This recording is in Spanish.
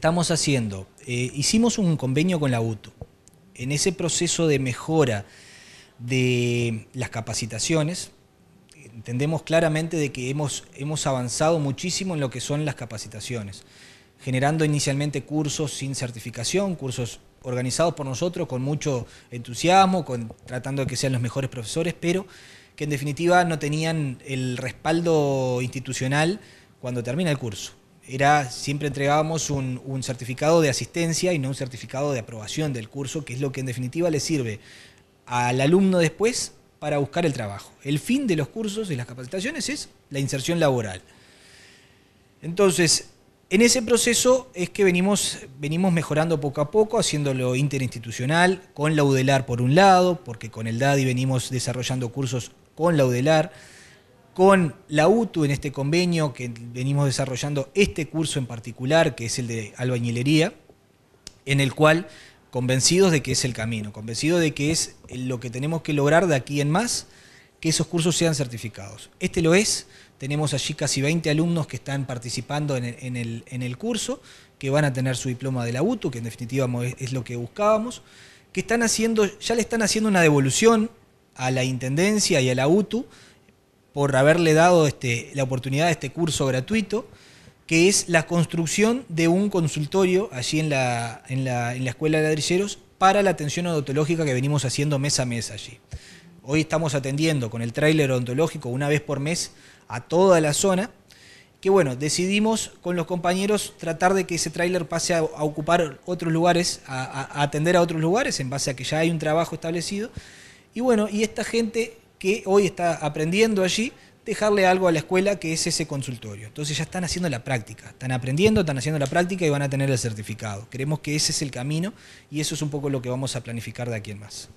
estamos haciendo, eh, hicimos un convenio con la UTU. En ese proceso de mejora de las capacitaciones, entendemos claramente de que hemos, hemos avanzado muchísimo en lo que son las capacitaciones, generando inicialmente cursos sin certificación, cursos organizados por nosotros con mucho entusiasmo, tratando de que sean los mejores profesores, pero que en definitiva no tenían el respaldo institucional cuando termina el curso era siempre entregábamos un, certificado de asistencia y no un certificado de aprobación del curso, que es lo que en definitiva le sirve al alumno después para buscar el trabajo. El fin de los cursos y las capacitaciones es la inserción laboral. Entonces, en ese proceso es que venimos, venimos mejorando poco a poco, haciéndolo interinstitucional, con la UDELAR por un lado, porque con el DADI venimos desarrollando cursos con la UDELAR con la UTU en este convenio que venimos desarrollando este curso en particular, que es el de albañilería, en el cual convencidos de que es el camino, convencidos de que es lo que tenemos que lograr de aquí en más, que esos cursos sean certificados. Este lo es, tenemos allí casi 20 alumnos que están participando en el, curso, que van a tener su diploma de la UTU, que en definitiva es lo que buscábamos, que están haciendo, ya le están haciendo una devolución a la Intendencia y a la UTU, por haberle dado este, la oportunidad de este curso gratuito, que es la construcción de un consultorio allí en la, en la, Escuela de Ladrilleros para la atención odontológica que venimos haciendo mes a mes allí. Hoy estamos atendiendo con el tráiler odontológico una vez por mes a toda la zona, que bueno, decidimos con los compañeros tratar de que ese tráiler pase a, ocupar otros lugares, a atender a otros lugares en base a que ya hay un trabajo establecido. Y bueno, y esta gente que hoy está aprendiendo allí, dejarle algo a la escuela que es ese consultorio. Entonces ya están haciendo la práctica, están aprendiendo, están haciendo la práctica y van a tener el certificado. Creemos que ese es el camino y eso es un poco lo que vamos a planificar de aquí en más.